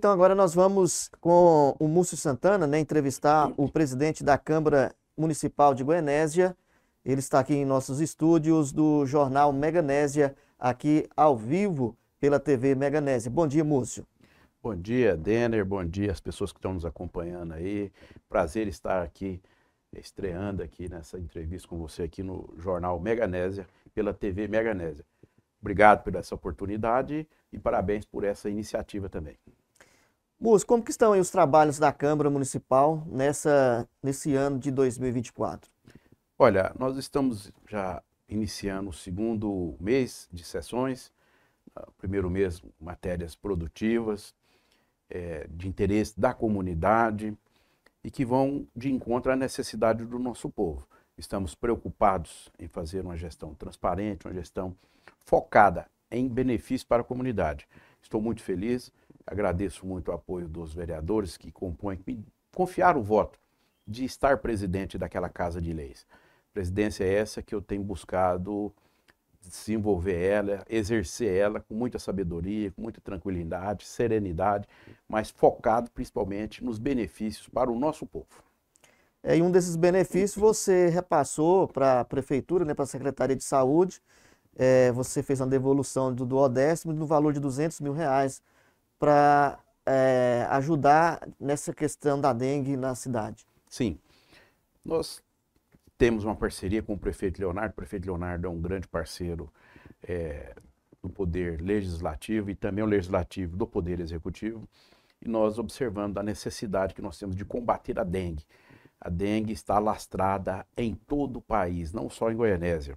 então agora nós vamos com o Múcio Santana, né, entrevistar o presidente da Câmara Municipal de Goianésia. Ele está aqui em nossos estúdios do jornal Meganésia, aqui ao vivo pela TV Meganésia. Bom dia, Múcio. Bom dia, Denner. Bom dia às pessoas que estão nos acompanhando aí. Prazer estar aqui, estreando aqui nessa entrevista com você aqui no jornal Meganésia, pela TV Meganésia. Obrigado por essa oportunidade e parabéns por essa iniciativa também. Múcio, como que estão aí os trabalhos da Câmara Municipal nessa, nesse ano de 2024? Olha, nós estamos já iniciando o segundo mês de sessões, ah, primeiro mês matérias produtivas, é, de interesse da comunidade e que vão de encontro à necessidade do nosso povo. Estamos preocupados em fazer uma gestão transparente, uma gestão focada em benefício para a comunidade. Estou muito feliz Agradeço muito o apoio dos vereadores que compõem, que me confiaram o voto de estar presidente daquela Casa de Leis. Presidência é essa que eu tenho buscado desenvolver ela, exercer ela com muita sabedoria, com muita tranquilidade, serenidade, mas focado principalmente nos benefícios para o nosso povo. É, e um desses benefícios você repassou para a prefeitura, né, para a Secretaria de Saúde, é, você fez uma devolução do, do Odécimo no valor de 200 mil reais para é, ajudar nessa questão da dengue na cidade? Sim. Nós temos uma parceria com o prefeito Leonardo. O prefeito Leonardo é um grande parceiro é, do Poder Legislativo e também o é Legislativo do Poder Executivo. E nós observando a necessidade que nós temos de combater a dengue. A dengue está lastrada em todo o país, não só em Goianésia.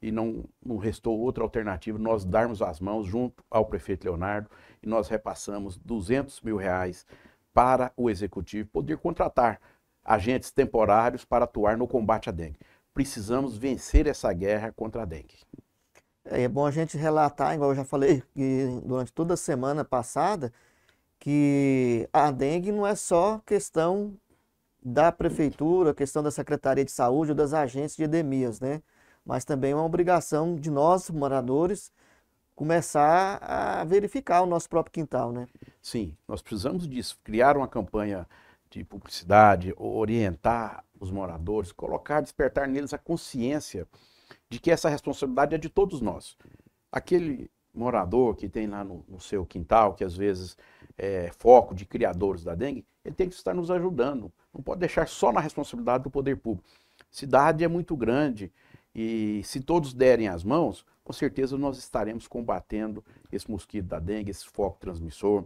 E não, não restou outra alternativa nós darmos as mãos junto ao prefeito Leonardo e nós repassamos 200 mil reais para o executivo poder contratar agentes temporários para atuar no combate à dengue. Precisamos vencer essa guerra contra a dengue. É, é bom a gente relatar, igual eu já falei durante toda a semana passada, que a dengue não é só questão da prefeitura, questão da Secretaria de Saúde ou das agências de endemias, né? Mas também é uma obrigação de nós, moradores, começar a verificar o nosso próprio quintal, né? Sim, nós precisamos disso, criar uma campanha de publicidade, orientar os moradores, colocar, despertar neles a consciência de que essa responsabilidade é de todos nós. Aquele morador que tem lá no, no seu quintal, que às vezes é foco de criadores da dengue, ele tem que estar nos ajudando. Não pode deixar só na responsabilidade do poder público. Cidade é muito grande e se todos derem as mãos, com certeza nós estaremos combatendo esse mosquito da dengue, esse foco transmissor,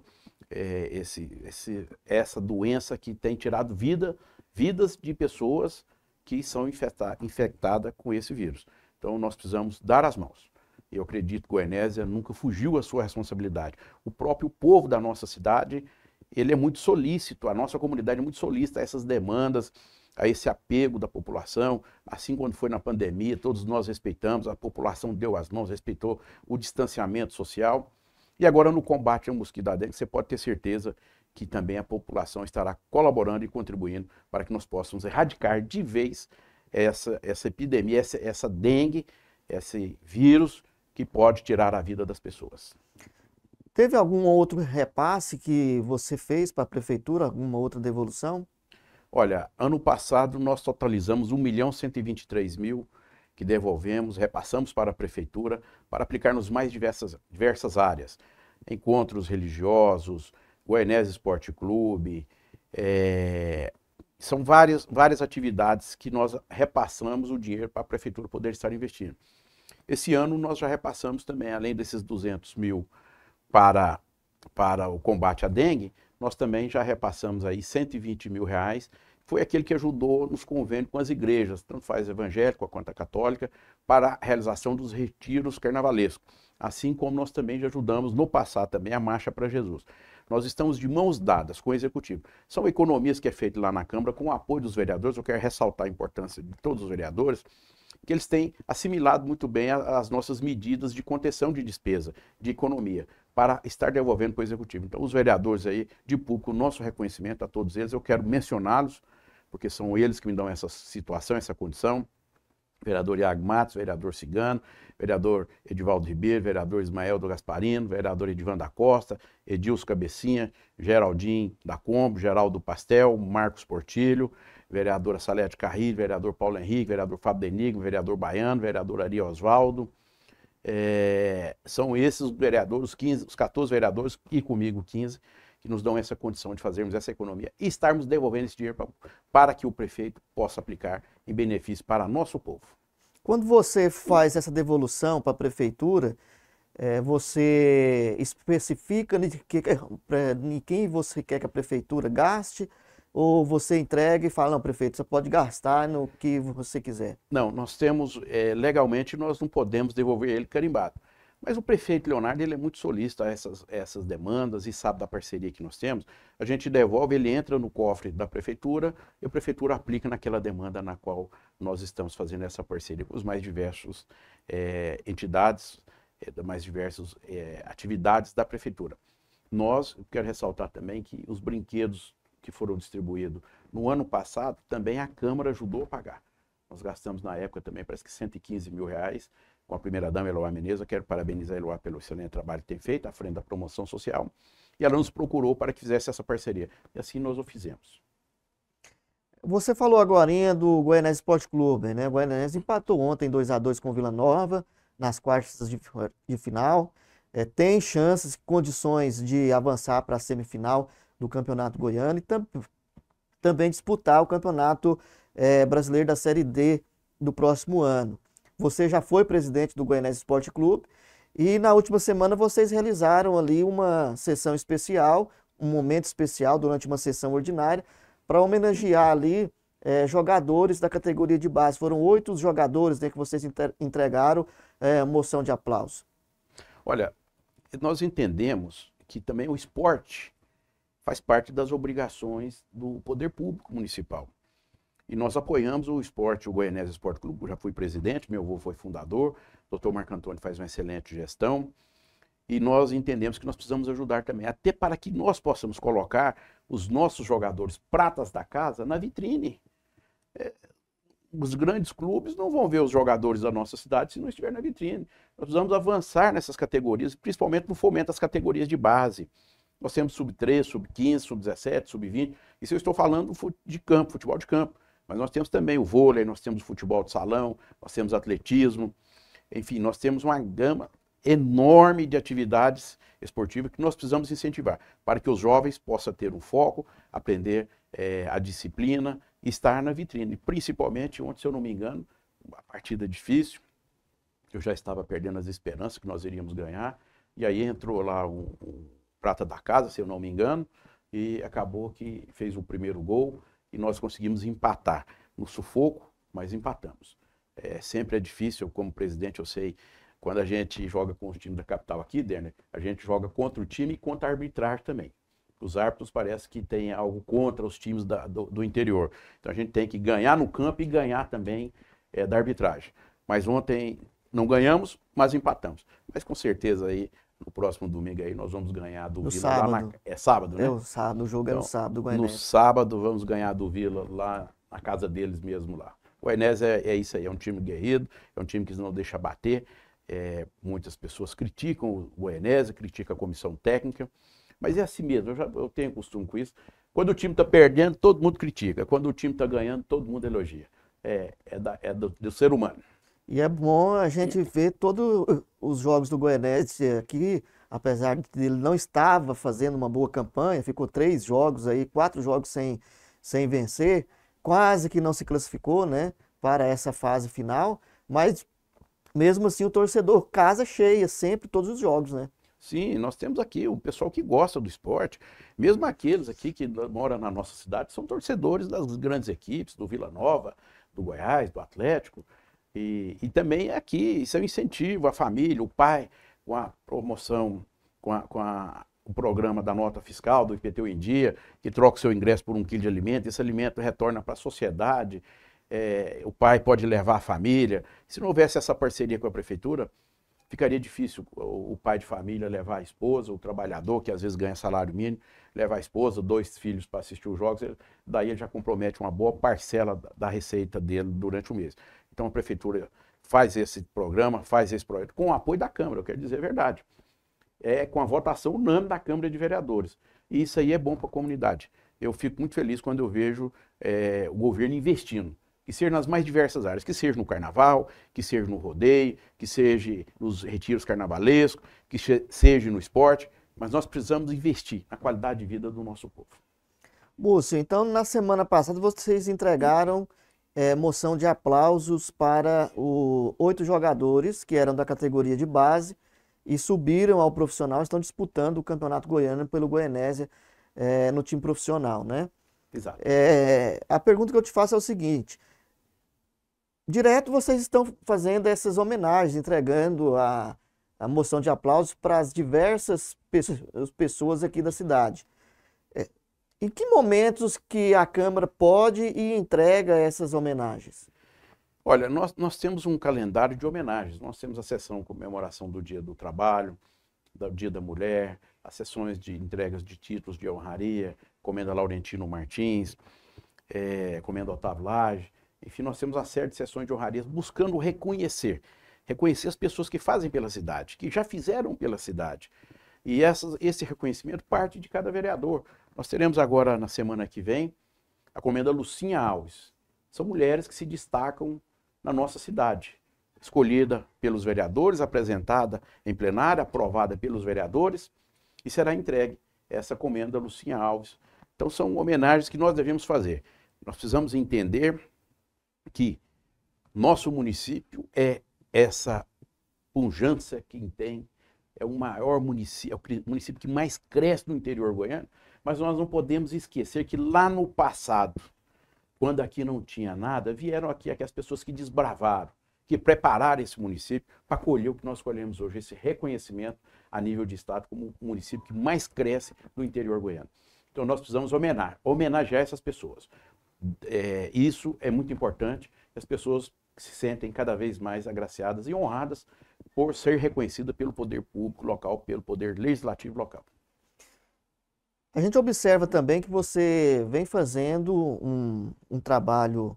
é, esse, esse, essa doença que tem tirado vida, vidas de pessoas que são infecta, infectadas com esse vírus. Então nós precisamos dar as mãos. Eu acredito que Goianésia nunca fugiu à sua responsabilidade. O próprio povo da nossa cidade, ele é muito solícito, a nossa comunidade é muito solícita a essas demandas, a esse apego da população, assim quando foi na pandemia, todos nós respeitamos, a população deu as mãos, respeitou o distanciamento social. E agora no combate ao mosquito da dengue, é você pode ter certeza que também a população estará colaborando e contribuindo para que nós possamos erradicar de vez essa, essa epidemia, essa, essa dengue, esse vírus que pode tirar a vida das pessoas. Teve algum outro repasse que você fez para a prefeitura, alguma outra devolução? Olha, ano passado nós totalizamos 1 milhão 123 mil que devolvemos, repassamos para a prefeitura para aplicar nos mais diversas, diversas áreas. Encontros religiosos, Goianese Esporte Clube, é, são várias, várias atividades que nós repassamos o dinheiro para a prefeitura poder estar investindo. Esse ano nós já repassamos também, além desses 200 mil para, para o combate à dengue, nós também já repassamos aí 120 mil reais foi aquele que ajudou nos convênios com as igrejas, tanto faz evangélico quanto a católica, para a realização dos retiros carnavalescos. Assim como nós também já ajudamos no passado também a Marcha para Jesus. Nós estamos de mãos dadas com o Executivo. São economias que é feita lá na Câmara com o apoio dos vereadores. Eu quero ressaltar a importância de todos os vereadores, que eles têm assimilado muito bem as nossas medidas de contenção de despesa, de economia, para estar devolvendo para o Executivo. Então, os vereadores aí, de público, nosso reconhecimento a todos eles. Eu quero mencioná-los porque são eles que me dão essa situação, essa condição. Vereador Iago Matos, vereador Cigano, vereador Edivaldo Ribeiro, vereador Ismael do Gasparino, vereador Edivan da Costa, Edilson Cabecinha, Geraldinho da Combo, Geraldo Pastel, Marcos Portilho, vereadora Salete Carrilho, vereador Paulo Henrique, vereador Fábio Denigo, vereador Baiano, vereador Ari Osvaldo, é, eh, são esses os vereadores, os, 15, os 14 vereadores e comigo 15, que nos dão essa condição de fazermos essa economia e estarmos devolvendo esse dinheiro pra, para que o prefeito possa aplicar em benefício para nosso povo. Quando você faz essa devolução para a prefeitura, é, você especifica em que, quem você quer que a prefeitura gaste ou você entrega e fala, não, prefeito, você pode gastar no que você quiser? Não, nós temos, é, legalmente, nós não podemos devolver ele carimbado. Mas o prefeito Leonardo ele é muito solista a essas, essas demandas e sabe da parceria que nós temos. A gente devolve, ele entra no cofre da prefeitura e a prefeitura aplica naquela demanda na qual nós estamos fazendo essa parceria com os mais diversos é, entidades, é, mais diversas é, eh, atividades da prefeitura. Nós, quero ressaltar também que os brinquedos que foram distribuídos no ano passado, também a Câmara ajudou a pagar. Nós gastamos na época também, parece que 115 mil reais, com a primeira-dama Eloá Menezes. quero parabenizar a Eloá pelo excelente trabalho que tem feito à frente da promoção social. E ela nos procurou para que fizesse essa parceria. E assim nós o fizemos. Você falou agora do Goiânia Sport Clube, né? O Goiânia empatou ontem 2 a 2 com Vila Nova nas quartas de, de final. É, tem chances, condições de avançar para a semifinal do Campeonato Goiano e tam, também disputar o Campeonato é, Brasileiro da Série D do próximo ano. Você já foi presidente do Goiânia Esporte Clube e na última semana vocês realizaram ali uma sessão especial, um momento especial durante uma sessão ordinária para homenagear ali é, jogadores da categoria de base. Foram oito jogadores né, que vocês entregaram é, moção de aplauso. Olha, nós entendemos que também o esporte faz parte das obrigações do poder público municipal. E nós apoiamos o esporte, o Goianese Esporte Clube, eu já fui presidente, meu avô foi fundador, o doutor Marco Antônio faz uma excelente gestão. E nós entendemos que nós precisamos ajudar também, até para que nós possamos colocar os nossos jogadores pratas da casa na vitrine. É, os grandes clubes não vão ver os jogadores da nossa cidade se não estiver na vitrine. Nós precisamos avançar nessas categorias, principalmente no fomento às categorias de base. Nós temos sub-3, sub-15, sub-17, sub-20. Isso eu estou falando de campo, futebol de campo. Mas nós temos também o vôlei, nós temos o futebol de salão, nós temos atletismo, enfim, nós temos uma gama enorme de atividades esportivas que nós precisamos incentivar para que os jovens possam ter um foco, aprender é, a disciplina, estar na vitrine. Principalmente ontem, se eu não me engano, a partida difícil, eu já estava perdendo as esperanças que nós iríamos ganhar, e aí entrou lá o prata da casa, se eu não me engano, e acabou que fez o primeiro gol, e nós conseguimos empatar. No sufoco, mas empatamos. É, sempre é difícil, como presidente, eu sei, quando a gente joga com os times da capital aqui, Derner, a gente joga contra o time e contra a arbitragem também. Os árbitros parece que tem algo contra os times da, do, do, interior. Então a gente tem que ganhar no campo e ganhar também é, da arbitragem. Mas ontem não ganhamos, mas empatamos. Mas com certeza aí no próximo domingo aí nós vamos ganhar do no Vila sábado. lá na... É sábado, né? É o sábado, o jogo então, é no então, sábado, Goiânia. No sábado vamos ganhar do Vila lá na casa deles mesmo lá. O Enés é, é, isso aí, é um time guerreiro, é um time que não deixa bater. É, muitas pessoas criticam o Enés, criticam a comissão técnica, mas é assim mesmo, eu, já, eu tenho costume com isso. Quando o time está perdendo, todo mundo critica. Quando o time está ganhando, todo mundo elogia. É, é, da, é do, do ser humano. E é bom a gente ver todos os jogos do Goianese aqui, apesar de ele não estava fazendo uma boa campanha, ficou três jogos aí, quatro jogos sem, sem vencer, quase que não se classificou, né, para essa fase final, mas mesmo assim o torcedor casa cheia sempre todos os jogos, né? Sim, nós temos aqui o pessoal que gosta do esporte, mesmo aqueles aqui que moram na nossa cidade, são torcedores das grandes equipes, do Vila Nova, do Goiás, do Atlético. E, e também é aqui, isso é um incentivo, a família, o pai, com a promoção, com, a, com a, o programa da nota fiscal do IPTU em dia, que troca o seu ingresso por um quilo de alimento, esse alimento retorna para a sociedade, é, o pai pode levar a família. Se não houvesse essa parceria com a prefeitura, ficaria difícil o, pai de família levar a esposa, o trabalhador, que às vezes ganha salário mínimo, levar a esposa, dois filhos para assistir os jogos, daí ele já compromete uma boa parcela da receita dele durante o mês. Então a prefeitura faz esse programa, faz esse projeto com o apoio da Câmara, eu quero dizer a verdade. É com a votação unânime da Câmara de Vereadores. E isso aí é bom para a comunidade. Eu fico muito feliz quando eu vejo é, o governo investindo que seja nas mais diversas áreas, que seja no carnaval, que seja no rodeio, que seja nos retiros carnavalescos, que seja no esporte, mas nós precisamos investir na qualidade de vida do nosso povo. Búcio, então na semana passada vocês entregaram é, moção de aplausos para o, oito jogadores que eram da categoria de base e subiram ao profissional, estão disputando o Campeonato Goiano pelo Goianésia é, no time profissional, né? Exato. É, a pergunta que eu te faço é o seguinte, direto vocês estão fazendo essas homenagens, entregando a, a moção de aplausos para as diversas pessoas aqui da cidade. Em que momentos que a Câmara pode e entrega essas homenagens? Olha, nós, nós temos um calendário de homenagens. Nós temos a sessão comemoração do Dia do Trabalho, do Dia da Mulher, as sessões de entregas de títulos de honraria, comenda Laurentino Martins, é, comenda Otávio Lage. Enfim, nós temos uma série de sessões de honrarias buscando reconhecer, reconhecer as pessoas que fazem pela cidade, que já fizeram pela cidade. E essas, esse reconhecimento parte de cada vereador. Nós teremos agora, na semana que vem, a comenda Lucinha Alves. São mulheres que se destacam na nossa cidade. Escolhida pelos vereadores, apresentada em plenária, aprovada pelos vereadores, e será entregue essa comenda Lucinha Alves. Então, são homenagens que nós devemos fazer. Nós precisamos entender que nosso município é essa pujança que tem, é o maior município, é o município que mais cresce no interior goiano. Mas nós não podemos esquecer que lá no passado, quando aqui não tinha nada, vieram aqui aquelas pessoas que desbravaram, que prepararam esse município para colher o que nós colhemos hoje, esse reconhecimento a nível de Estado como o município que mais cresce no interior goiano. Então nós precisamos homenar, homenagear essas pessoas. É, isso é muito importante, as pessoas se sentem cada vez mais agraciadas e honradas por ser reconhecida pelo poder público local, pelo poder legislativo local. A gente observa também que você vem fazendo um, um trabalho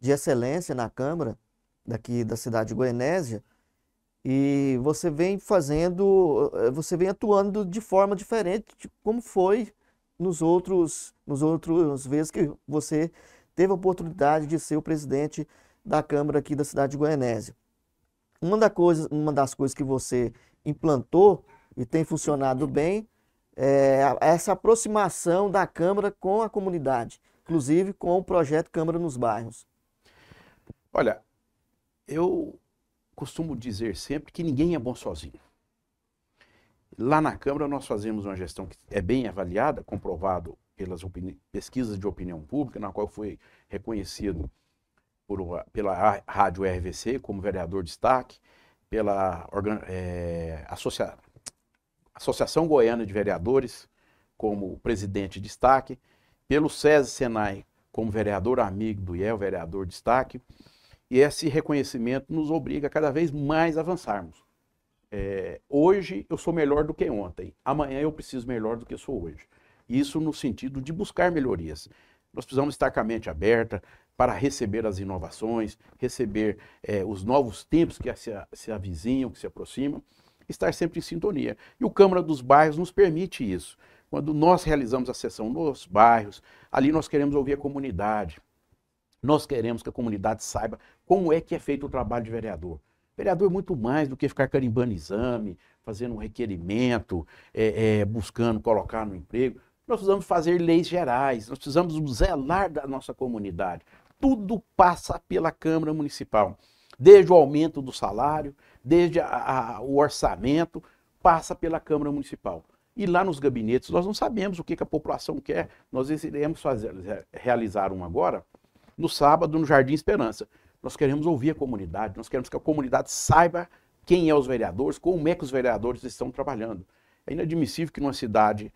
de excelência na Câmara, daqui da cidade de Goianésia, e você vem fazendo, eh, eh, você vem atuando de forma diferente de como foi nos outros, nos outros vezes que você teve a oportunidade de ser o presidente da Câmara aqui da cidade de Goianésia. Uma, da coisa, uma das coisas que você implantou e tem funcionado bem é, essa aproximação da Câmara com a comunidade, inclusive com o projeto Câmara nos Bairros? Olha, eu costumo dizer sempre que ninguém é bom sozinho. Lá na Câmara nós fazemos uma gestão que é bem avaliada, comprovado pelas pesquisas de opinião pública, na qual foi reconhecido por, pela Rádio RVC como vereador de destaque, pela é, Associação Goiana de Vereadores como presidente de destaque, pelo SESI Senai como vereador amigo do IEL, vereador de destaque, e esse reconhecimento nos obriga a cada vez mais avançarmos. É, hoje eu sou melhor do que ontem, amanhã eu preciso melhor do que sou hoje. Isso no sentido de buscar melhorias. Nós precisamos estar com a mente aberta para receber as inovações, receber é, os novos tempos que se, se avizinham, que se aproximam, estar sempre em sintonia. E o Câmara dos Bairros nos permite isso. Quando nós realizamos a sessão nos bairros, ali nós queremos ouvir a comunidade. Nós queremos que a comunidade saiba como é que é feito o trabalho de vereador. Vereador é muito mais do que ficar carimbando exame, fazendo um requerimento, é, é, buscando colocar no emprego. Nós precisamos fazer leis gerais, nós precisamos zelar da nossa comunidade. Tudo passa pela Câmara Municipal, desde o aumento do salário, desde a, a, o orçamento, passa pela Câmara Municipal. E lá nos gabinetes, nós não sabemos o que, que a população quer. Nós iremos fazer, realizar um agora, no sábado, no Jardim Esperança. Nós queremos ouvir a comunidade, nós queremos que a comunidade saiba quem é os vereadores, como é que os vereadores estão trabalhando. É inadmissível que numa cidade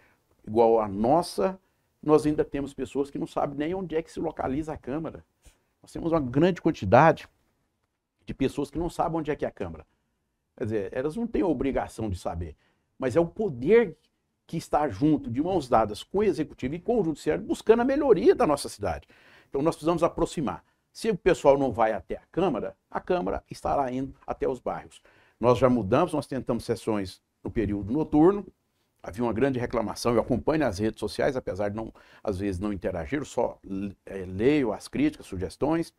igual a nossa, nós ainda temos pessoas que não sabem nem onde é que se localiza a Câmara. Nós temos uma grande quantidade de pessoas que não sabem onde é que é a Câmara. Quer dizer, elas não têm a obrigação de saber, mas é o poder que está junto, de mãos dadas, com o executivo e com o judiciário, buscando a melhoria da nossa cidade. Então nós precisamos aproximar. Se o pessoal não vai até a Câmara, a Câmara estará indo até os bairros. Nós já mudamos, nós tentamos sessões no período noturno, havia uma grande reclamação, eu acompanho as redes sociais, apesar de não, às vezes não interagir, só é, leio as críticas, sugestões.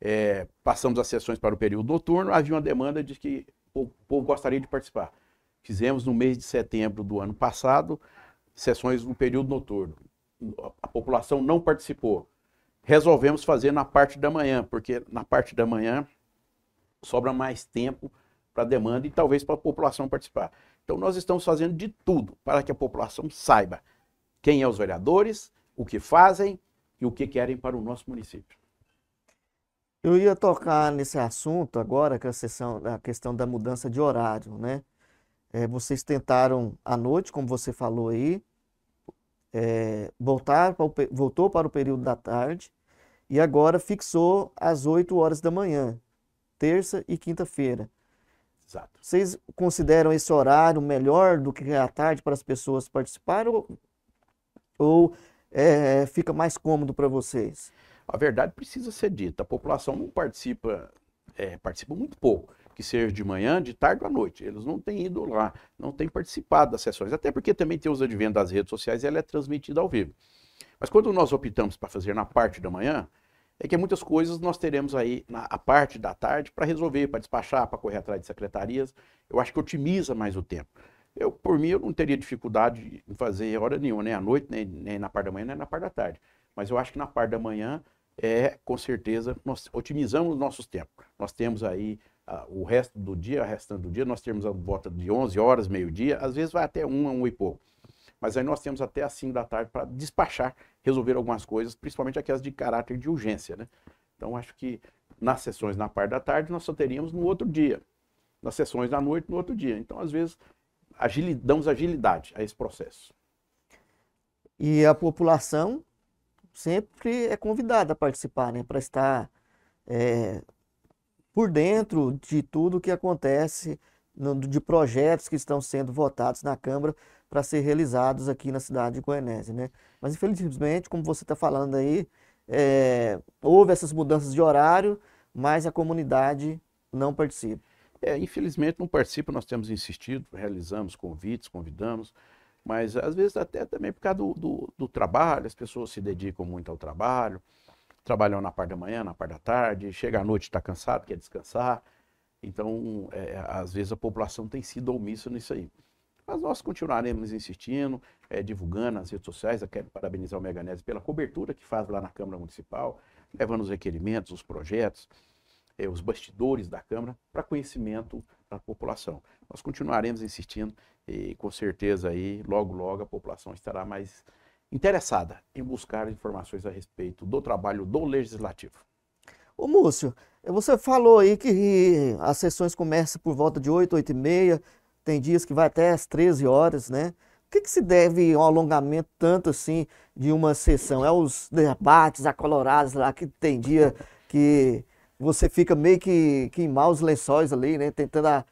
É, passamos as sessões para o período noturno, havia uma demanda de que o povo gostaria de participar. Fizemos no mês de setembro do ano passado sessões no período noturno. A população não participou. Resolvemos fazer na parte da manhã, porque na parte da manhã sobra mais tempo para demanda e talvez para a população participar. Então nós estamos fazendo de tudo para que a população saiba quem são é os vereadores, o que fazem e o que querem para o nosso município. Eu ia tocar nesse assunto agora, que é a, sessão, a questão da mudança de horário, né? É, vocês tentaram à noite, como você falou aí, é, voltar para o, voltou para o período da tarde e agora fixou às 8 horas da manhã, terça e quinta-feira. Exato. Vocês consideram esse horário melhor do que a tarde para as pessoas participarem ou, ou é, fica mais cômodo para vocês? A verdade precisa ser dita. A população não participa, é, participa muito pouco, que seja de manhã, de tarde ou à noite. Eles não têm ido lá, não têm participado das sessões, até porque também tem os adventos das redes sociais e ela é transmitida ao vivo. Mas quando nós optamos para fazer na parte da manhã, é que muitas coisas nós teremos aí na parte da tarde para resolver, para despachar, para correr atrás de secretarias. Eu acho que otimiza mais o tempo. Eu, por mim, eu não teria dificuldade em fazer hora nenhuma, nem à noite, nem, nem na parte da manhã, nem na parte da tarde. Mas eu acho que na parte da manhã é, com certeza, nós otimizamos nossos tempos. Nós temos aí ah, o resto do dia, o restante do dia, nós temos a volta de 11 horas, meio-dia, às vezes vai até 1, 1 e pouco. Mas aí nós temos até as 5 da tarde para despachar, resolver algumas coisas, principalmente aquelas de caráter de urgência, né? Então acho que nas sessões na parte da tarde nós só teríamos no outro dia, nas sessões da noite no outro dia. Então às vezes damos agilidade a esse processo. E a população sempre é convidado a participar, né? Para estar é, por dentro de tudo que acontece, no, de projetos que estão sendo votados na Câmara para ser realizados aqui na cidade de Goianésia, né? Mas infelizmente, como você está falando aí, é, houve essas mudanças de horário, mas a comunidade não participa. É, infelizmente não participa, nós temos insistido, realizamos convites, convidamos, mas às vezes até também por causa do, do, do trabalho, as pessoas se dedicam muito ao trabalho, trabalham na parte da manhã, na parte da tarde, chega à noite, está cansado, quer descansar. Então, é, às vezes a população tem sido omissa nisso aí. Mas nós continuaremos insistindo, é, divulgando nas redes sociais. Eu quero parabenizar o Meganese pela cobertura que faz lá na Câmara Municipal, levando os requerimentos, os projetos, é, os bastidores da Câmara para conhecimento para a população. Nós continuaremos insistindo e com certeza aí logo logo a população estará mais interessada em buscar informações a respeito do trabalho do legislativo. Ô Múcio, você falou aí que as sessões começam por volta de 8, 8 e meia, tem dias que vai até às 13 horas, né? O que, que se deve ao alongamento tanto assim de uma sessão? É os debates acolorados lá que tem dia que você fica meio que em os lençóis ali, né? Tentando a, ah,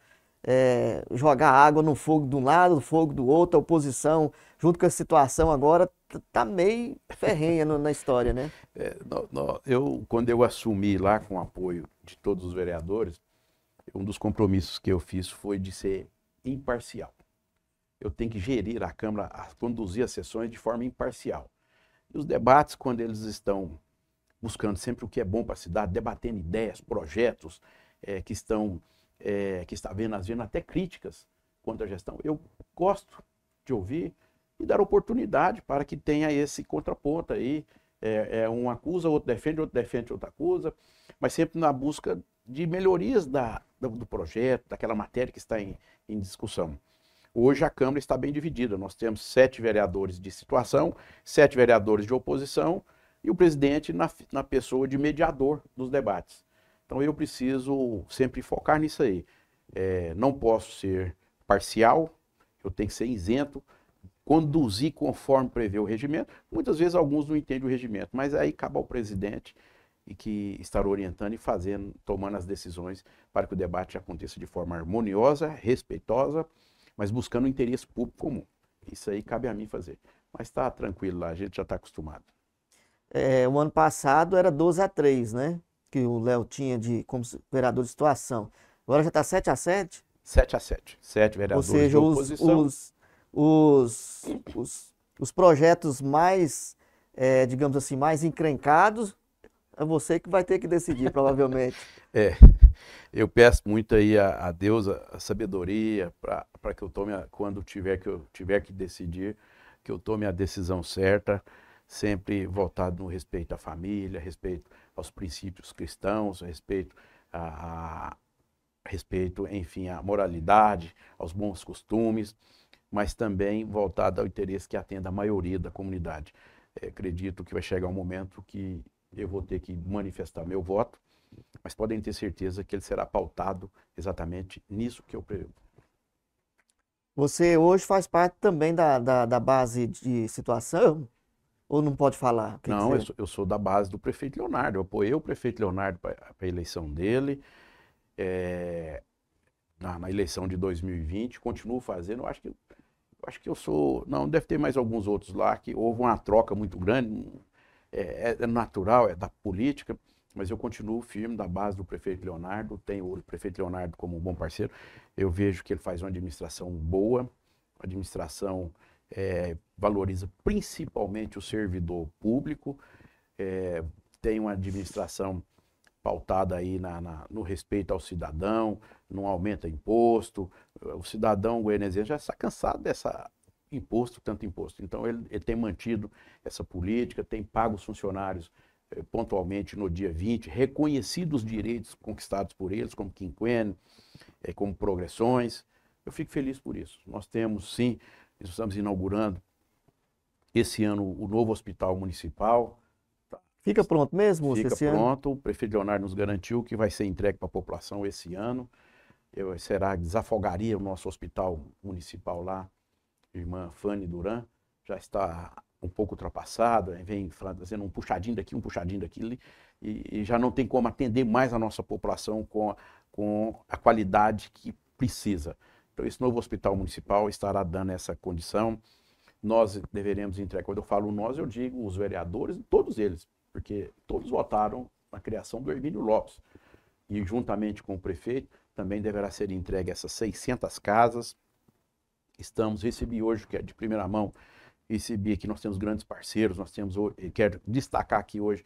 é, jogar água no fogo de um lado, no fogo do outro, a oposição, junto com a situação agora, tá, tá meio ferrenha no, na história, né? É, no, no, eu, quando eu assumi lá com o apoio de todos os vereadores, um dos compromissos que eu fiz foi de ser imparcial. Eu tenho que gerir a Câmara, a conduzir as sessões de forma imparcial. E os debates, quando eles estão buscando sempre o que é bom para a cidade, debatendo ideias, projetos é, que estão, é, que está vendo, às vezes, até críticas quanto à gestão. Eu gosto de ouvir e dar oportunidade para que tenha esse contraponto aí. É, é um acusa, outro defende, outro defende, outro acusa, mas sempre na busca de melhorias da, do projeto, daquela matéria que está em, em discussão. Hoje a Câmara está bem dividida. Nós temos sete vereadores de situação, sete vereadores de oposição, e o presidente na, na pessoa de mediador dos debates. Então eu preciso sempre focar nisso aí. É, não posso ser parcial, eu tenho que ser isento, conduzir conforme prevê o regimento. Muitas vezes alguns não entendem o regimento, mas aí cabe ao presidente e que estar orientando e fazendo, tomando as decisões para que o debate aconteça de forma harmoniosa, respeitosa, mas buscando o interesse público comum. Isso aí cabe a mim fazer. Mas está tranquilo lá, a gente já está acostumado. É, o ano passado era 12 a 3, né? Que o Léo tinha de como vereador de situação. Agora já está 7 a 7? 7 a 7. 7 vereadores Ou seja, os, os, os, os, os projetos mais, é, digamos assim, mais encrencados, é você que vai ter que decidir, provavelmente. é. Eu peço muito aí a, a Deus a, a sabedoria para que eu tome, a, quando tiver que eu tiver que decidir, que eu tome a decisão certa sempre voltado no respeito à família, respeito aos princípios cristãos, respeito a, a respeito, enfim, à moralidade, aos bons costumes, mas também voltado ao interesse que atenda a maioria da comunidade. É, acredito que vai chegar um momento que eu vou ter que manifestar meu voto, mas podem ter certeza que ele será pautado exatamente nisso que eu prego. Você hoje faz parte também da, da, da base de situação ou não pode falar? não, eu, sou, eu sou, da base do prefeito Leonardo. Eu apoiei o prefeito Leonardo para a eleição dele. É, na, na, eleição de 2020, continuo fazendo. Eu acho que, eu acho que eu sou. Não, deve ter mais alguns outros lá que houve uma troca muito grande. É, é, é natural, é da política, mas eu continuo firme da base do prefeito Leonardo. Tenho o prefeito Leonardo como um bom parceiro. Eu vejo que ele faz uma administração boa, uma administração é, valoriza principalmente o servidor público, é, tem uma administração pautada aí na, na, no respeito ao cidadão, não aumenta imposto. O cidadão goianiense já está cansado dessa imposto, tanto imposto. Então ele, ele tem mantido essa política, tem pago os funcionários eh, pontualmente no dia 20, reconhecido os direitos conquistados por eles, como quinquênio, eh, como progressões. Eu fico feliz por isso. Nós temos sim estamos inaugurando esse ano o novo hospital municipal. Tá? Fica pronto mesmo? Fica pronto. Ano? O prefeito Leonardo nos garantiu que vai ser entregue para a população esse ano. Eu, será desafogaria o nosso hospital municipal lá, irmã Fanny Duran. Já está um pouco ultrapassado, vem fazendo um puxadinho daqui, um puxadinho daquilo, e, e, já não tem como atender mais a nossa população com, com a qualidade que precisa. Então, esse novo hospital municipal estará dando essa condição. Nós deveremos entregar, quando eu falo nós, eu digo os vereadores, todos eles, porque todos votaram na criação do Hermínio Lopes. E juntamente com o prefeito, também deverá ser entregue essas 600 casas. Estamos, recebi hoje, que é de primeira mão, recebi aqui, nós temos grandes parceiros, nós temos, quero destacar aqui hoje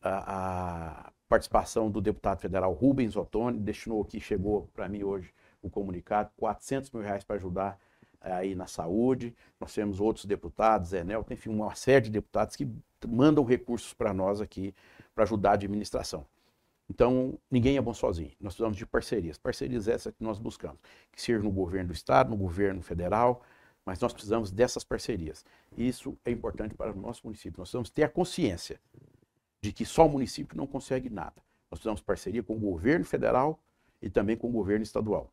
a, a participação do deputado federal Rubens Ottoni, destinou aqui, chegou para mim hoje o comunicado, 400 mil reais para ajudar eh, aí na saúde. Nós temos outros deputados, Enel, enfim, uma série de deputados que mandam recursos para nós aqui para ajudar a administração. Então, ninguém é bom sozinho. Nós precisamos de parcerias. Parcerias essas que nós buscamos, que seja no governo do estado, no governo federal, mas nós precisamos dessas parcerias. Isso é importante para o nosso município. Nós precisamos ter a consciência de que só o município não consegue nada. Nós precisamos de parceria com o governo federal e também com o governo estadual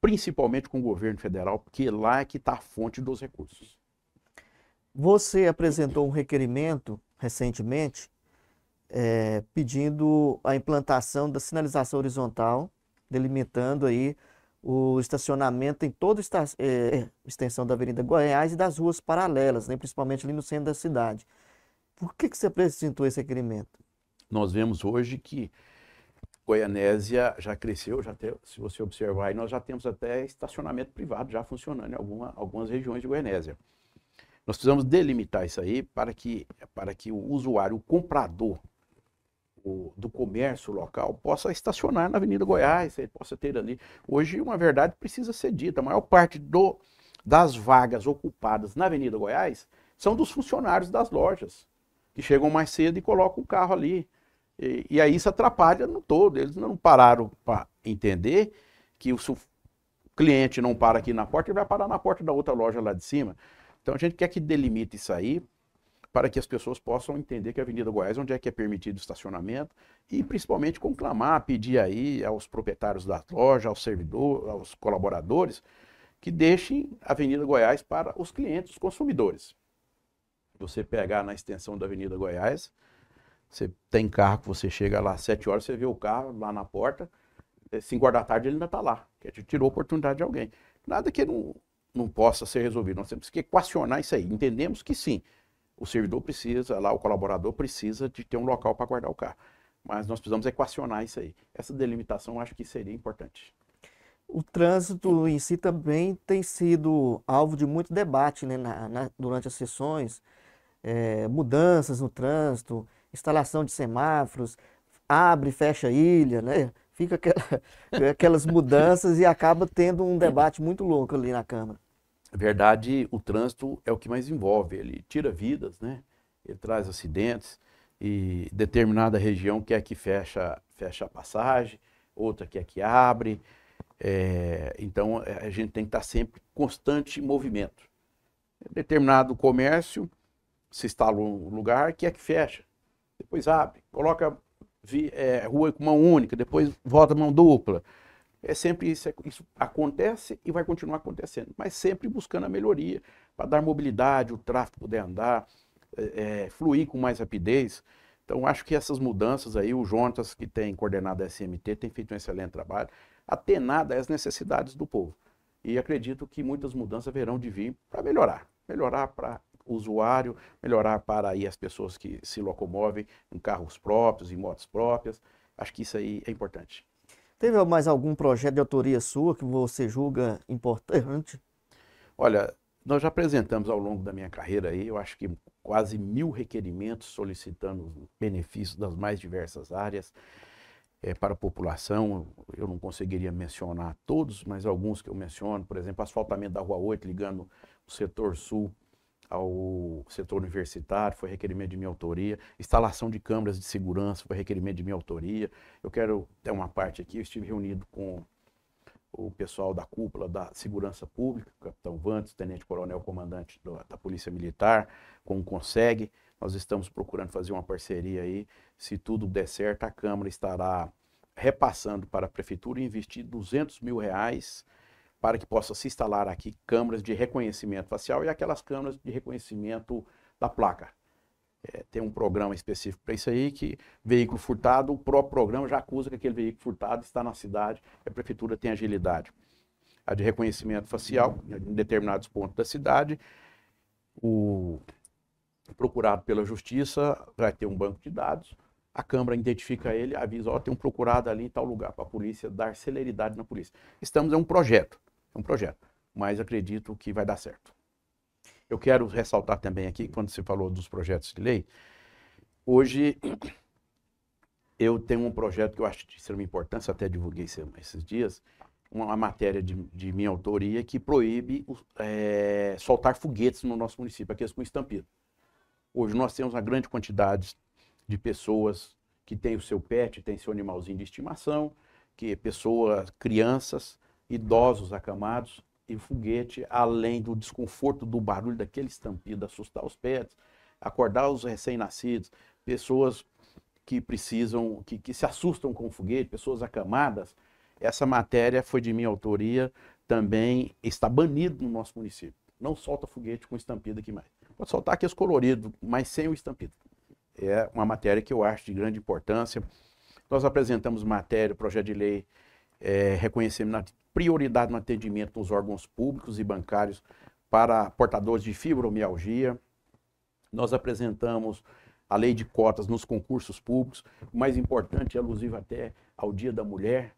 principalmente com o governo federal, porque lá é que está a fonte dos recursos. Você apresentou um requerimento recentemente é, pedindo a implantação da sinalização horizontal, delimitando aí o estacionamento em toda a é, extensão da Avenida Goiás e das ruas paralelas, né, principalmente ali no centro da cidade. Por que, que você apresentou esse requerimento? Nós vemos hoje que Goianésia já cresceu, já se você observar, nós já temos até estacionamento privado já funcionando em alguma, algumas regiões de Goianésia. Nós precisamos delimitar isso aí para que, para que o usuário, o comprador o, do comércio local possa estacionar na Avenida Goiás, ele possa ter ali. Hoje, uma verdade precisa ser dita, a maior parte do, das vagas ocupadas na Avenida Goiás são dos funcionários das lojas, que chegam mais cedo e colocam o carro ali e, e aí isso atrapalha no todo. Eles não pararam para entender que o, se o cliente não para aqui na porta, ele vai parar na porta da outra loja lá de cima. Então a gente quer que delimite isso aí para que as pessoas possam entender que a Avenida Goiás, onde é que é permitido estacionamento, e principalmente conclamar, pedir aí aos proprietários da loja, aos servidores, aos colaboradores, que deixem a Avenida Goiás para os clientes, os consumidores. Você pegar na extensão da Avenida Goiás, você tem carro que você chega lá às 7 horas, você vê o carro lá na porta, 5 é horas da tarde ele ainda está lá, que é tirou a oportunidade de alguém. Nada que não, não possa ser resolvido. Nós temos que equacionar isso aí. Entendemos que sim, o servidor precisa, lá o colaborador precisa de ter um local para guardar o carro. Mas nós precisamos equacionar isso aí. Essa delimitação acho que seria importante. O trânsito em si também tem sido alvo de muito debate né, na, na, durante as sessões, é, mudanças no trânsito, instalação de semáforos, abre e fecha a ilha, né? Fica aquela, aquelas mudanças e acaba tendo um debate muito louco ali na Câmara. Na é verdade, o trânsito é o que mais envolve. Ele tira vidas, né? Ele traz acidentes e determinada região quer que fecha, fecha a passagem, outra quer que abre. É, então, é, a gente tem que estar sempre constante em movimento. Determinado comércio se instala um lugar, quer que fecha depois abre, coloca é, rua com mão única, depois volta mão dupla. É sempre isso, é, isso acontece e vai continuar acontecendo, mas sempre buscando a melhoria para dar mobilidade, o tráfego poder andar, é, é fluir com mais rapidez. Então, acho que essas mudanças aí, o Jontas, que tem coordenado a SMT, tem feito um excelente trabalho, atenada às necessidades do povo. E acredito que muitas mudanças haverão de vir para melhorar melhorar para usuário, melhorar para aí as pessoas que se locomovem em carros próprios, em motos próprias. Acho que isso aí é importante. Teve mais algum projeto de autoria sua que você julga importante? Olha, nós já apresentamos ao longo da minha carreira aí, eu acho que quase mil requerimentos solicitando benefícios das mais diversas áreas é, para a população. Eu não conseguiria mencionar todos, mas alguns que eu menciono, por exemplo, asfaltamento da Rua 8 ligando o setor sul ao setor universitário, foi requerimento de minha autoria. Instalação de câmeras de segurança foi requerimento de minha autoria. Eu quero ter uma parte aqui, eu estive reunido com o pessoal da cúpula da segurança pública, o capitão Vantes, tenente coronel comandante da Polícia Militar, com o Conseg. Nós estamos procurando fazer uma parceria aí. Se tudo der certo, a Câmara estará repassando para a Prefeitura e investir 200 mil reais para que possa se instalar aqui câmeras de reconhecimento facial e aquelas câmeras de reconhecimento da placa. É, tem um programa específico para isso aí, que veículo furtado, o próprio programa já acusa que aquele veículo furtado está na cidade, a prefeitura tem agilidade. A de reconhecimento facial, em determinados pontos da cidade, o procurado pela justiça vai ter um banco de dados, a Câmara identifica ele, avisa, ó, oh, tem um procurado ali em tal lugar, para a polícia dar celeridade na polícia. Estamos é um projeto, é um projeto, mas acredito que vai dar certo. Eu quero ressaltar também aqui, quando você falou dos projetos de lei, hoje eu tenho um projeto que eu acho de extrema importância, até divulguei esses dias, uma matéria de, de minha autoria que proíbe é, soltar foguetes no nosso município, aqueles com estampido. Hoje nós temos uma grande quantidade de pessoas que têm o seu pet, tem seu animalzinho de estimação, que pessoas, crianças, idosos acamados e foguete, além do desconforto do barulho daquele estampido, assustar os pets, acordar os recém-nascidos, pessoas que precisam, que, que se assustam com o foguete, pessoas acamadas. Essa matéria foi de minha autoria, também está banido no nosso município. Não solta foguete com estampido aqui mais. Pode soltar aqui é os coloridos, mas sem o estampido é uma matéria que eu acho de grande importância. Nós apresentamos matéria, projeto de lei, é, reconhecendo a prioridade no atendimento dos órgãos públicos e bancários para portadores de fibromialgia. Nós apresentamos a lei de cotas nos concursos públicos, o mais importante, alusivo até ao Dia da Mulher,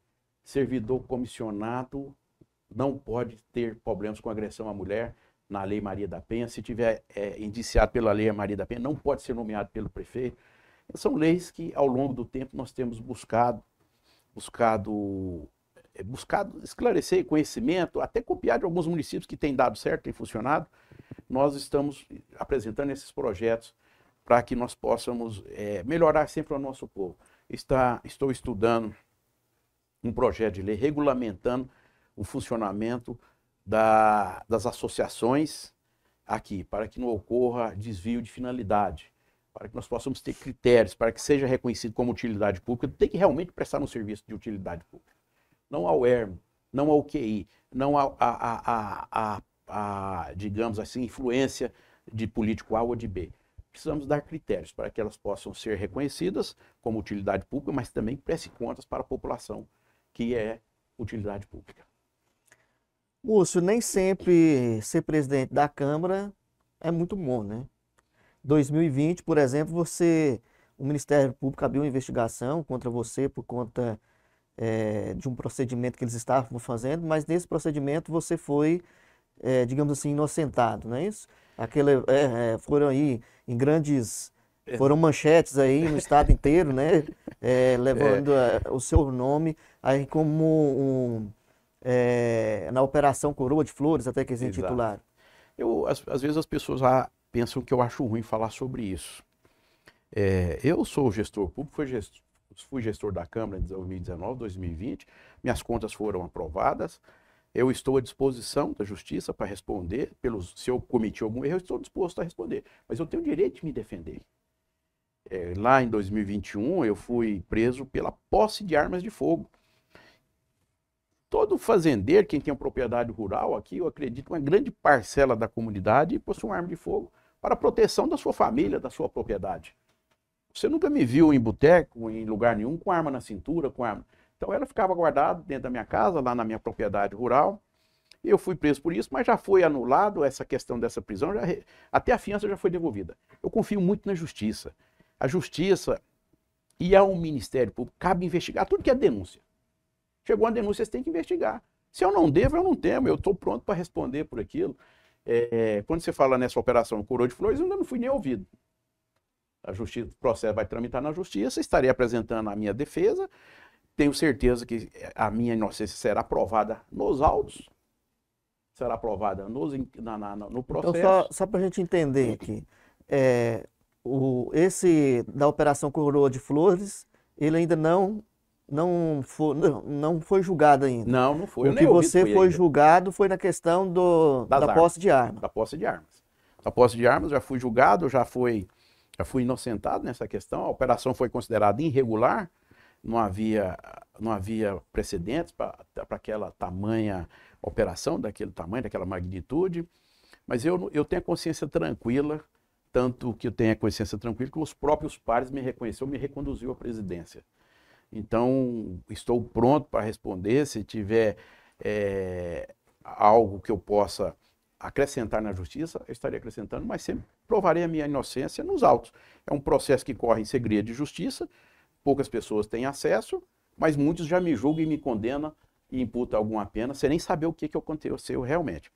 servidor comissionado não pode ter problemas com agressão à mulher, na Lei Maria da Penha, se tiver é, indiciado pela Lei Maria da Penha, não pode ser nomeado pelo prefeito. Então, são leis que, ao longo do tempo, nós temos buscado, buscado, é, buscado esclarecer conhecimento, até copiar de alguns municípios que têm dado certo, têm funcionado. Nós estamos apresentando esses projetos para que nós possamos é, melhorar sempre o nosso povo. Está, estou estudando um projeto de lei regulamentando o funcionamento da, das associações aqui, para que não ocorra desvio de finalidade, para que nós possamos ter critérios, para que seja reconhecido como utilidade pública, tem que realmente prestar um serviço de utilidade pública. Não ao ERM, não ao QI, não a, a, a, a, digamos assim, influência de político A ou de B. Precisamos dar critérios para que elas possam ser reconhecidas como utilidade pública, mas também preste contas para a população, que é utilidade pública. Múcio, nem sempre ser presidente da Câmara é muito bom, né? 2020, por exemplo, você, o Ministério Público abriu uma investigação contra você por conta é, de um procedimento que eles estavam fazendo, mas nesse procedimento você foi, é, digamos assim, inocentado, não é isso? Aquele, é, é, foram aí em grandes, foram manchetes aí no estado inteiro, né? Eh, levando a, é. o seu nome aí como um é, na Operação Coroa de Flores, até que eles Exato. intitularam. Eu, às, às, vezes as pessoas ah, pensam que eu acho ruim falar sobre isso. É, eu sou gestor público, fui gestor, fui gestor da Câmara em 2019, 2020, minhas contas foram aprovadas, eu estou à disposição da justiça para responder, pelos, se eu cometi algum erro, eu estou disposto a responder, mas eu tenho o direito de me defender. É, lá em 2021, eu fui preso pela posse de armas de fogo todo fazendeiro, quem tem propriedade rural aqui, eu acredito, uma grande parcela da comunidade possui uma arma de fogo para a proteção da sua família, da sua propriedade. Você nunca me viu em boteco, em lugar nenhum, com arma na cintura, com arma. Então ela ficava guardada dentro da minha casa, lá na minha propriedade rural. Eu fui preso por isso, mas já foi anulado essa questão dessa prisão, já... até a fiança já foi devolvida. Eu confio muito na justiça. A justiça e ao Ministério Público cabe investigar tudo que é denúncia. Chegou uma denúncia, você tem que investigar. Se eu não devo, eu não temo, eu estou pronto para responder por aquilo. É, quando você fala nessa operação Coroa de Flores, eu ainda não fui nem ouvido. A justiça, o processo vai tramitar na justiça, estarei apresentando a minha defesa. Tenho certeza que a minha inocência será aprovada nos autos, será aprovada nos, na, na, no processo. Então, só, só para a gente entender aqui, é, o, esse da Operação Coroa de Flores, ele ainda não não foi, não, não foi julgado ainda. Não, não foi. O que você foi ainda. Né? julgado foi na questão do, da armas, posse de arma. Da posse de armas. Da posse de armas, já fui julgado, já fui, já fui inocentado nessa questão. A operação foi considerada irregular, não havia, não havia precedentes para aquela tamanha operação, daquele tamanho, daquela magnitude. Mas eu, eu tenho a consciência tranquila, tanto que eu tenho a consciência tranquila que os próprios pares me reconheceram, me reconduziu à presidência. Então, estou pronto para responder. Se tiver é, algo que eu possa acrescentar na justiça, eu estarei acrescentando, mas sempre provarei a minha inocência nos autos. É um processo que corre em segredo de justiça, poucas pessoas têm acesso, mas muitos já me julgam e me condenam e imputam alguma pena sem nem saber o que, que aconteceu realmente.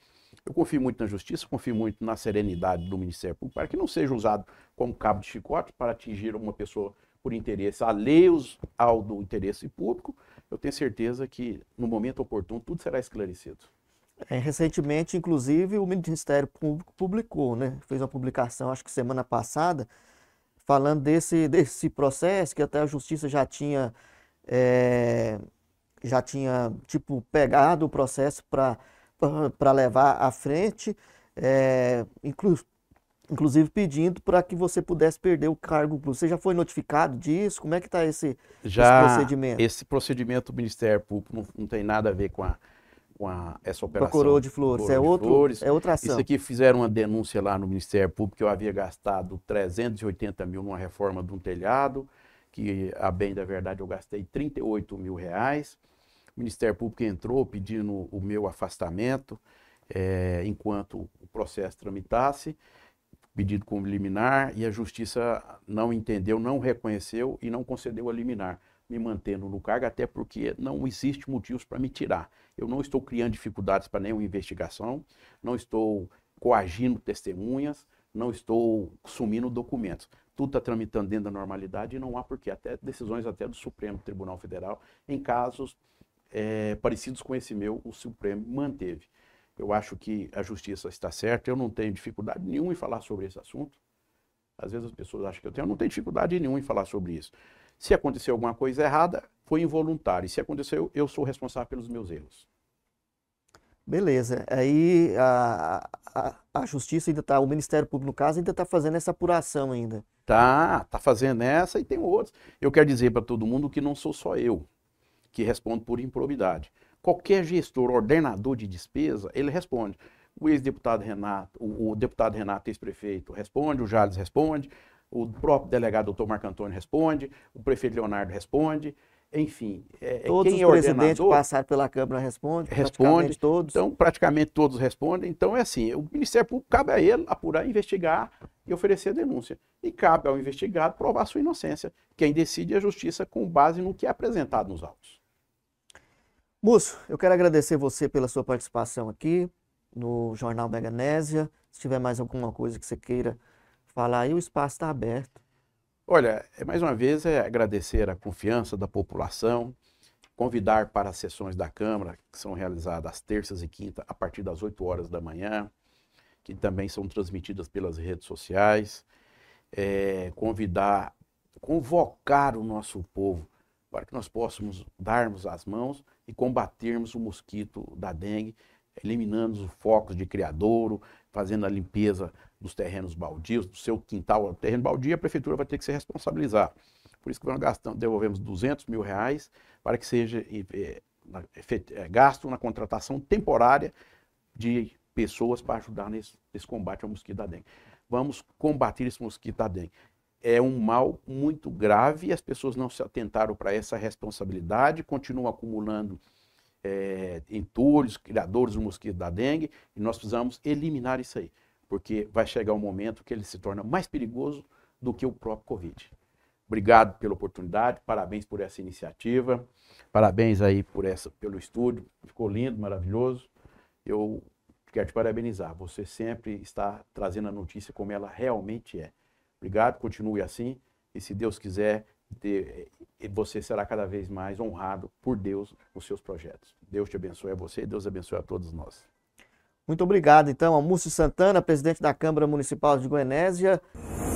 Eu confio muito na justiça, confio muito na serenidade do Ministério Público para que não seja usado como cabo de chicote para atingir uma pessoa por interesse alheios ao do interesse público, eu tenho certeza que no momento oportuno tudo será esclarecido. É, recentemente, inclusive, o Ministério Público publicou, né? fez uma publicação, acho que semana passada, falando desse, desse processo que até a Justiça já tinha, é, já tinha tipo, pegado o processo para levar à frente, é, inclu, inclusive pedindo para que você pudesse perder o cargo. Você já foi notificado disso? Como é que está esse, já esse procedimento? Esse procedimento do Ministério Público não, não tem nada a ver com, a, com a, essa operação. Com a coroa de flores, coroa é, outro, flores. é outra ação. Isso aqui fizeram uma denúncia lá no Ministério Público que eu havia gastado 380 mil numa reforma de um telhado, que a bem da verdade eu gastei 38 mil reais. O Ministério Público entrou pedindo o meu afastamento é, enquanto o processo tramitasse pedido como liminar e a justiça não entendeu, não reconheceu e não concedeu a liminar, me mantendo no cargo, até porque não existe motivos para me tirar. Eu não estou criando dificuldades para nenhuma investigação, não estou coagindo testemunhas, não estou sumindo documentos. Tudo está tramitando dentro da normalidade e não há porquê. Até decisões até do Supremo Tribunal Federal, em casos é, parecidos com esse meu, o Supremo manteve. Eu acho que a justiça está certa. Eu não tenho dificuldade nenhuma em falar sobre esse assunto. Às vezes as pessoas acham que eu tenho. Eu não tenho dificuldade nenhuma em falar sobre isso. Se aconteceu alguma coisa errada, foi involuntário. E se aconteceu, eu sou responsável pelos meus erros. Beleza. Aí a, a, a justiça ainda está, o Ministério Público, no caso, ainda está fazendo essa apuração ainda. Tá, tá fazendo essa e tem outros. Eu quero dizer para todo mundo que não sou só eu que respondo por improbidade qualquer gestor, ordenador de despesa, ele responde. O ex-deputado Renato, o, o, deputado Renato, ex-prefeito, responde, o Jales responde, o próprio delegado doutor Marco Antônio responde, o prefeito Leonardo responde, enfim. É, é todos quem os é presidentes que passaram pela Câmara responde. Responde. todos. Então, praticamente todos respondem. Então, é assim, o Ministério Público cabe a ele apurar, investigar e oferecer a denúncia. E cabe ao investigado provar sua inocência. Quem decide é a justiça com base no que é apresentado nos autos. Múcio, eu quero agradecer você pela sua participação aqui no Jornal Meganésia. Se tiver mais alguma coisa que você queira falar aí, o espaço está aberto. Olha, é, mais uma vez é agradecer a confiança da população, convidar para as sessões da Câmara, que são realizadas às terças e quintas, a partir das 8 horas da manhã, que também são transmitidas pelas redes sociais. É, convidar, convocar o nosso povo para que nós possamos darmos as mãos e combatermos o mosquito da dengue, eliminando os focos de criadouro, fazendo a limpeza dos terrenos baldios, do seu quintal, o terreno baldio, a prefeitura vai ter que se responsabilizar. Por isso que nós gastamos, devolvemos 200 mil reais para que seja é, é, gasto na contratação temporária de pessoas para ajudar nesse, nesse combate ao mosquito da dengue. Vamos combater esse mosquito da dengue é um mal muito grave e as pessoas não se atentaram para essa responsabilidade, continuam acumulando é, entulhos, criadores do mosquito da dengue, e nós precisamos eliminar isso aí, porque vai chegar um momento que ele se torna mais perigoso do que o próprio Covid. Obrigado pela oportunidade, parabéns por essa iniciativa, parabéns aí por essa, pelo estúdio, ficou lindo, maravilhoso. Eu quero te parabenizar, você sempre está trazendo a notícia como ela realmente é. Obrigado, continue assim. E se Deus quiser, eh, você será cada vez mais honrado por Deus nos seus projetos. Deus te abençoe a você e Deus abençoe a todos nós. Muito obrigado, então, a Múcio Santana, presidente da Câmara Municipal de Goianésia.